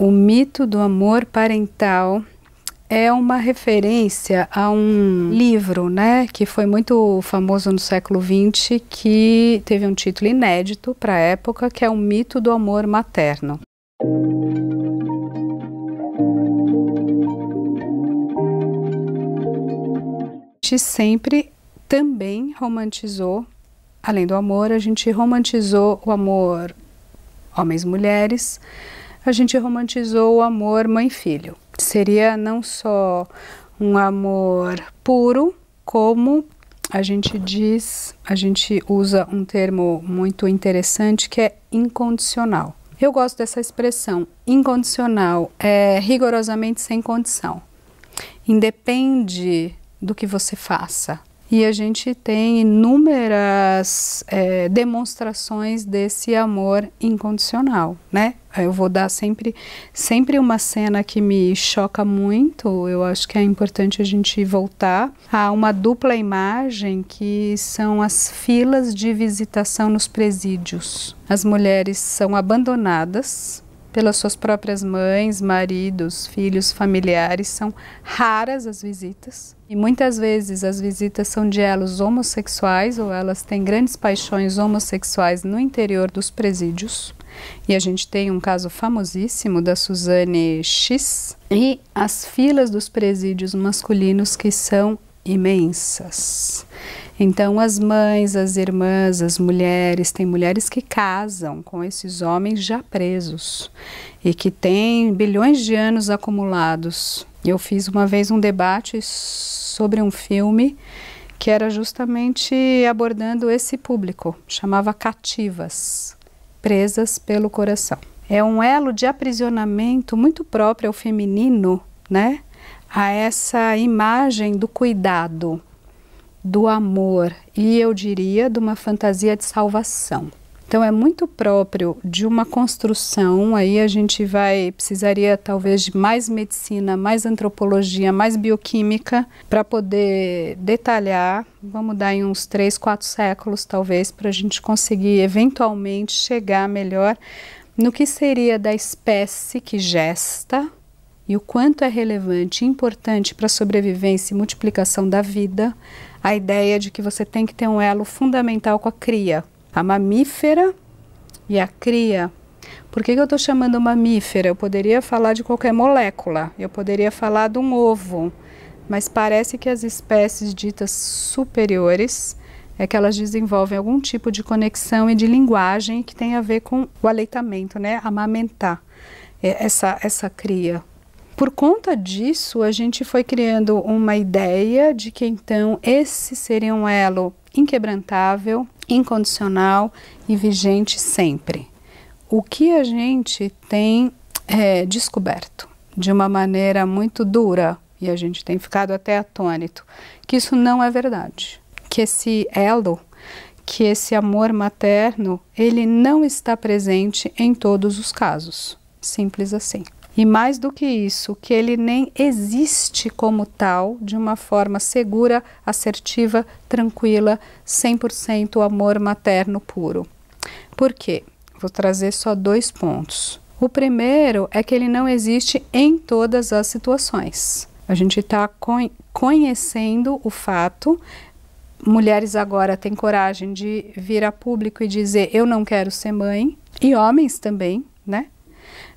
O mito do amor parental é uma referência a um livro, né, que foi muito famoso no século XX, que teve um título inédito para a época, que é o mito do amor materno. A gente sempre também romantizou, além do amor, a gente romantizou o amor homens-mulheres, a gente romantizou o amor mãe-filho. Seria não só um amor puro, como a gente diz, a gente usa um termo muito interessante que é incondicional. Eu gosto dessa expressão. Incondicional é rigorosamente sem condição. Independe do que você faça. E a gente tem inúmeras é, demonstrações desse amor incondicional, né? eu vou dar sempre, sempre uma cena que me choca muito. Eu acho que é importante a gente voltar a uma dupla imagem que são as filas de visitação nos presídios. As mulheres são abandonadas pelas suas próprias mães, maridos, filhos, familiares. São raras as visitas. E muitas vezes as visitas são de elas homossexuais ou elas têm grandes paixões homossexuais no interior dos presídios. E a gente tem um caso famosíssimo da Suzane X e as filas dos presídios masculinos que são imensas. Então, as mães, as irmãs, as mulheres, tem mulheres que casam com esses homens já presos e que têm bilhões de anos acumulados. Eu fiz uma vez um debate sobre um filme que era justamente abordando esse público, chamava Cativas presas pelo coração. É um elo de aprisionamento muito próprio ao feminino, né? A essa imagem do cuidado, do amor e eu diria de uma fantasia de salvação. Então é muito próprio de uma construção, aí a gente vai precisaria talvez de mais medicina, mais antropologia, mais bioquímica para poder detalhar. Vamos dar em uns três, quatro séculos talvez para a gente conseguir eventualmente chegar melhor no que seria da espécie que gesta e o quanto é relevante importante para a sobrevivência e multiplicação da vida a ideia de que você tem que ter um elo fundamental com a cria a mamífera e a cria. Por que, que eu estou chamando mamífera? Eu poderia falar de qualquer molécula, eu poderia falar de um ovo, mas parece que as espécies ditas superiores é que elas desenvolvem algum tipo de conexão e de linguagem que tem a ver com o aleitamento, né? Amamentar é, essa, essa cria. Por conta disso, a gente foi criando uma ideia de que então esse seria um elo inquebrantável incondicional e vigente sempre. O que a gente tem é, descoberto de uma maneira muito dura, e a gente tem ficado até atônito, que isso não é verdade. Que esse elo, que esse amor materno, ele não está presente em todos os casos. Simples assim. E mais do que isso, que ele nem existe como tal de uma forma segura, assertiva, tranquila, 100% amor materno puro. Por quê? Vou trazer só dois pontos. O primeiro é que ele não existe em todas as situações. A gente está conhecendo o fato. Mulheres agora têm coragem de vir a público e dizer: Eu não quero ser mãe. E homens também, né?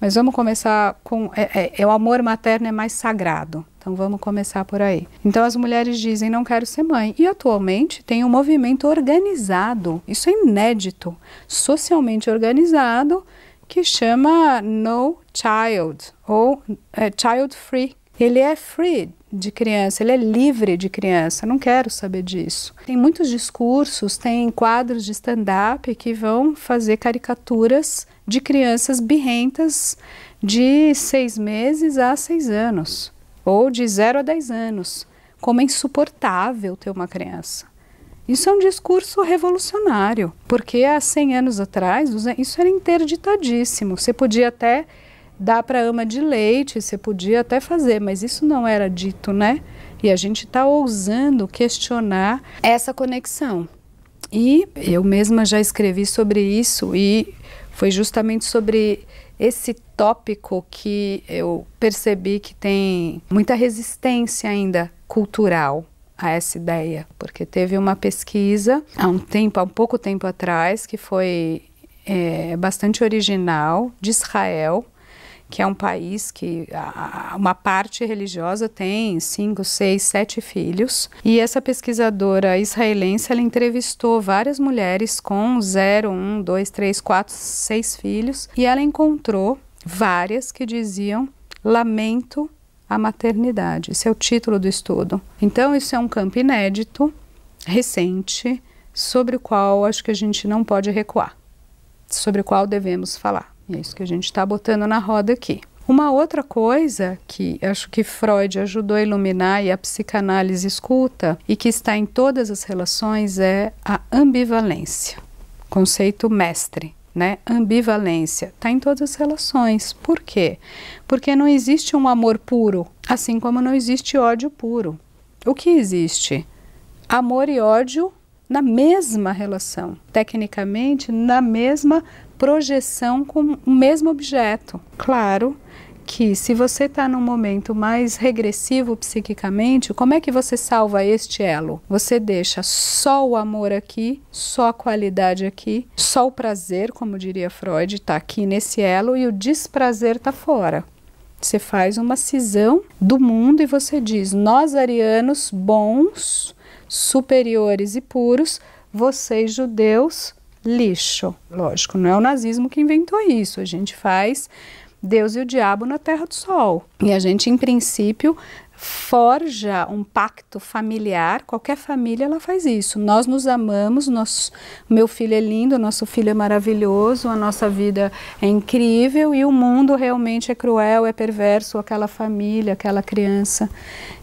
Mas vamos começar com. É, é, é, o amor materno é mais sagrado. Então vamos começar por aí. Então as mulheres dizem não quero ser mãe. E atualmente tem um movimento organizado, isso é inédito, socialmente organizado, que chama No Child ou é, Child Free ele é free de criança, ele é livre de criança. Não quero saber disso. Tem muitos discursos, tem quadros de stand-up que vão fazer caricaturas de crianças birrentas de seis meses a seis anos, ou de zero a dez anos. Como é insuportável ter uma criança. Isso é um discurso revolucionário, porque há 100 anos atrás isso era interditadíssimo. Você podia até Dá para ama de leite, você podia até fazer, mas isso não era dito, né? E a gente está ousando questionar essa conexão. E eu mesma já escrevi sobre isso e foi justamente sobre esse tópico que eu percebi que tem muita resistência ainda cultural a essa ideia, porque teve uma pesquisa há um tempo, há um pouco tempo atrás, que foi é, bastante original de Israel, que é um país que uma parte religiosa tem cinco, seis, sete filhos. E essa pesquisadora israelense, ela entrevistou várias mulheres com zero, um, dois, três, quatro, seis filhos. E ela encontrou várias que diziam lamento a maternidade. Esse é o título do estudo. Então, isso é um campo inédito, recente, sobre o qual acho que a gente não pode recuar, sobre o qual devemos falar. É isso que a gente está botando na roda aqui. Uma outra coisa que acho que Freud ajudou a iluminar e a psicanálise escuta e que está em todas as relações é a ambivalência, conceito mestre. Né? Ambivalência está em todas as relações. Por quê? Porque não existe um amor puro, assim como não existe ódio puro. O que existe? Amor e ódio na mesma relação, tecnicamente na mesma projeção com o mesmo objeto. Claro que se você está num momento mais regressivo psiquicamente, como é que você salva este elo? Você deixa só o amor aqui, só a qualidade aqui, só o prazer, como diria Freud, está aqui nesse elo e o desprazer está fora. Você faz uma cisão do mundo e você diz: nós arianos bons superiores e puros, vocês judeus, lixo. Lógico, não é o nazismo que inventou isso. A gente faz Deus e o diabo na terra do sol. E a gente, em princípio, forja um pacto familiar, qualquer família ela faz isso. Nós nos amamos, nosso, meu filho é lindo, nosso filho é maravilhoso, a nossa vida é incrível e o mundo realmente é cruel, é perverso, aquela família, aquela criança.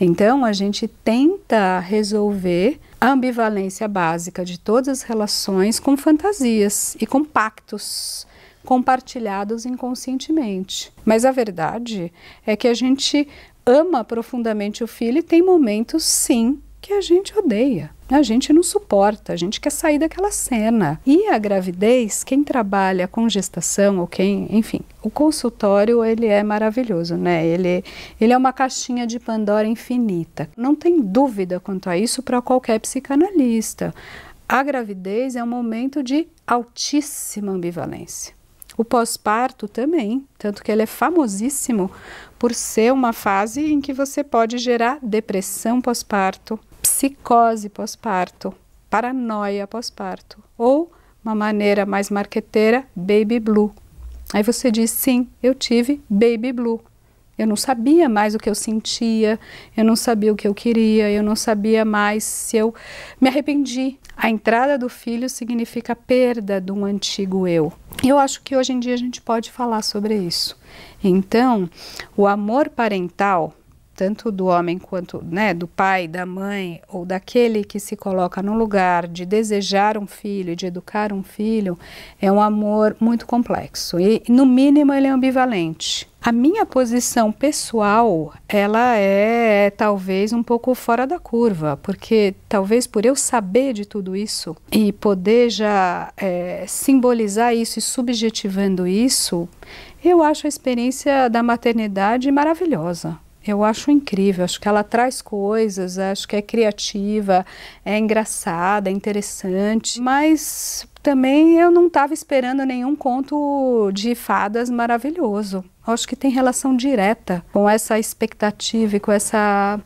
Então a gente tenta resolver a ambivalência básica de todas as relações com fantasias e com pactos compartilhados inconscientemente. Mas a verdade é que a gente ama profundamente o filho e tem momentos, sim, que a gente odeia. A gente não suporta, a gente quer sair daquela cena. E a gravidez, quem trabalha com gestação ou quem, enfim, o consultório ele é maravilhoso, né? Ele, ele é uma caixinha de Pandora infinita. Não tem dúvida quanto a isso para qualquer psicanalista. A gravidez é um momento de altíssima ambivalência. O pós-parto também, tanto que ele é famosíssimo por ser uma fase em que você pode gerar depressão pós-parto, psicose pós-parto, paranoia pós-parto ou uma maneira mais marqueteira, baby blue. Aí você diz: "Sim, eu tive baby blue". Eu não sabia mais o que eu sentia, eu não sabia o que eu queria, eu não sabia mais se eu me arrependi. A entrada do filho significa perda de um antigo eu. Eu acho que hoje em dia a gente pode falar sobre isso. Então, o amor parental, tanto do homem quanto né, do pai, da mãe, ou daquele que se coloca no lugar de desejar um filho, de educar um filho, é um amor muito complexo. E, no mínimo, ele é ambivalente. A minha posição pessoal, ela é, talvez um pouco fora da curva, porque talvez por eu saber de tudo isso e poder já é, simbolizar isso e subjetivando isso, eu acho a experiência da maternidade maravilhosa. Eu acho incrível, acho que ela traz coisas, acho que é criativa, é engraçada, é interessante, mas também eu não estava esperando nenhum conto de fadas maravilhoso. Acho que tem relação direta com essa expectativa e com essa,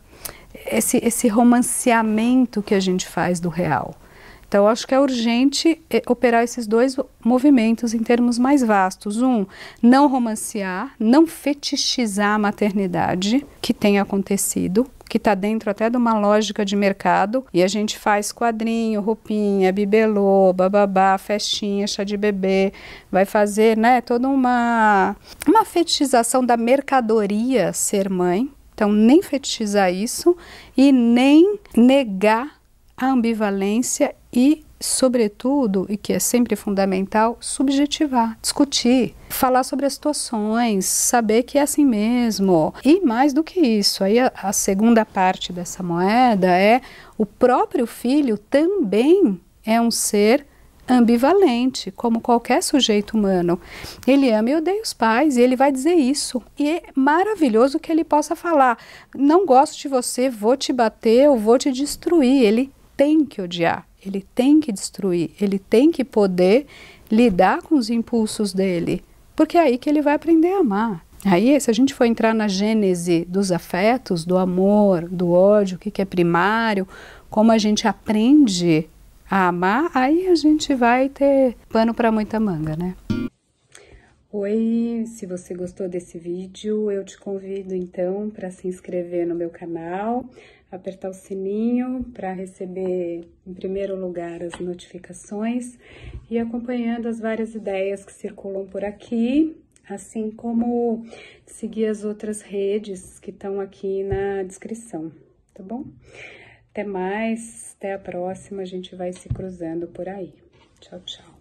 esse, esse romanceamento que a gente faz do real. Então, acho que é urgente eh, operar esses dois movimentos em termos mais vastos. Um, não romancear, não fetichizar a maternidade que tem acontecido, que está dentro até de uma lógica de mercado. E a gente faz quadrinho, roupinha, bibelô, bababá, festinha, chá de bebê. Vai fazer né, toda uma, uma fetichização da mercadoria ser mãe. Então, nem fetichizar isso e nem negar a ambivalência e sobretudo, e que é sempre fundamental, subjetivar, discutir, falar sobre as situações, saber que é assim mesmo. E mais do que isso, aí a, a segunda parte dessa moeda é o próprio filho também é um ser ambivalente, como qualquer sujeito humano. Ele ama e odeia os pais, e ele vai dizer isso. E é maravilhoso que ele possa falar: não gosto de você, vou te bater, eu vou te destruir. Ele tem que odiar, ele tem que destruir, ele tem que poder lidar com os impulsos dele, porque é aí que ele vai aprender a amar. Aí, se a gente for entrar na gênese dos afetos, do amor, do ódio, o que, que é primário, como a gente aprende a amar, aí a gente vai ter pano para muita manga, né? Oi, se você gostou desse vídeo, eu te convido então para se inscrever no meu canal, apertar o sininho para receber, em primeiro lugar, as notificações e acompanhando as várias ideias que circulam por aqui, assim como seguir as outras redes que estão aqui na descrição, tá bom? Até mais, até a próxima, a gente vai se cruzando por aí. Tchau, tchau.